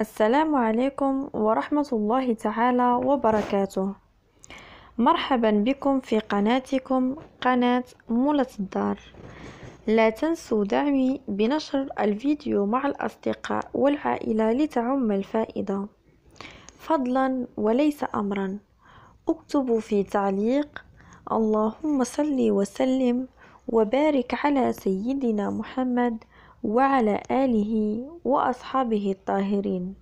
السلام عليكم ورحمة الله تعالى وبركاته مرحبا بكم في قناتكم قناة مولة الدار لا تنسوا دعمي بنشر الفيديو مع الأصدقاء والعائلة لتعم الفائدة فضلا وليس أمرا اكتبوا في تعليق اللهم صل وسلم وبارك على سيدنا محمد وعلى آله وأصحابه الطاهرين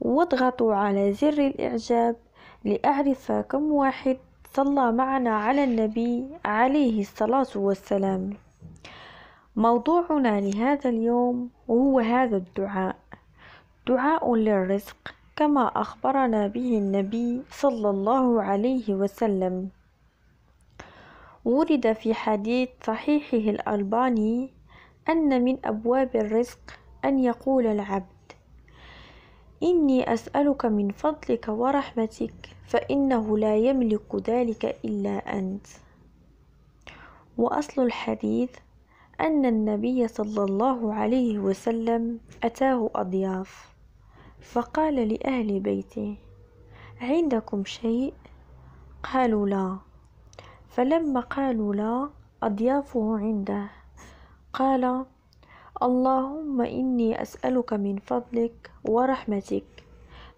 واضغطوا على زر الإعجاب لأعرف كم واحد صلى معنا على النبي عليه الصلاة والسلام موضوعنا لهذا اليوم هو هذا الدعاء دعاء للرزق كما أخبرنا به النبي صلى الله عليه وسلم ورد في حديث صحيحه الألباني أن من أبواب الرزق أن يقول العبد إني أسألك من فضلك ورحمتك فإنه لا يملك ذلك إلا أنت وأصل الحديث أن النبي صلى الله عليه وسلم أتاه أضياف فقال لأهل بيته عندكم شيء قالوا لا فلما قالوا لا أضيافه عنده قال اللهم إني أسألك من فضلك ورحمتك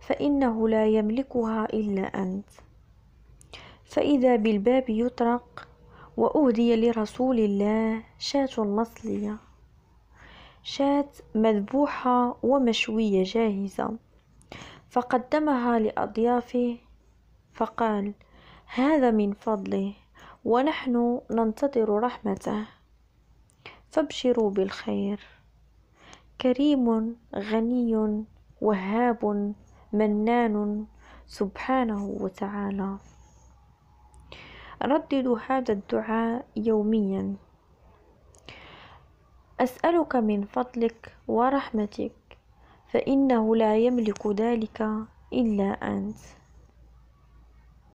فإنه لا يملكها إلا أنت فإذا بالباب يطرق وأهدي لرسول الله شاة مصلية شاة مذبوحة ومشوية جاهزة فقدمها لأضيافه فقال هذا من فضله ونحن ننتظر رحمته فابشروا بالخير كريم غني وهاب منان سبحانه وتعالى ردد هذا الدعاء يوميا أسألك من فضلك ورحمتك فإنه لا يملك ذلك إلا أنت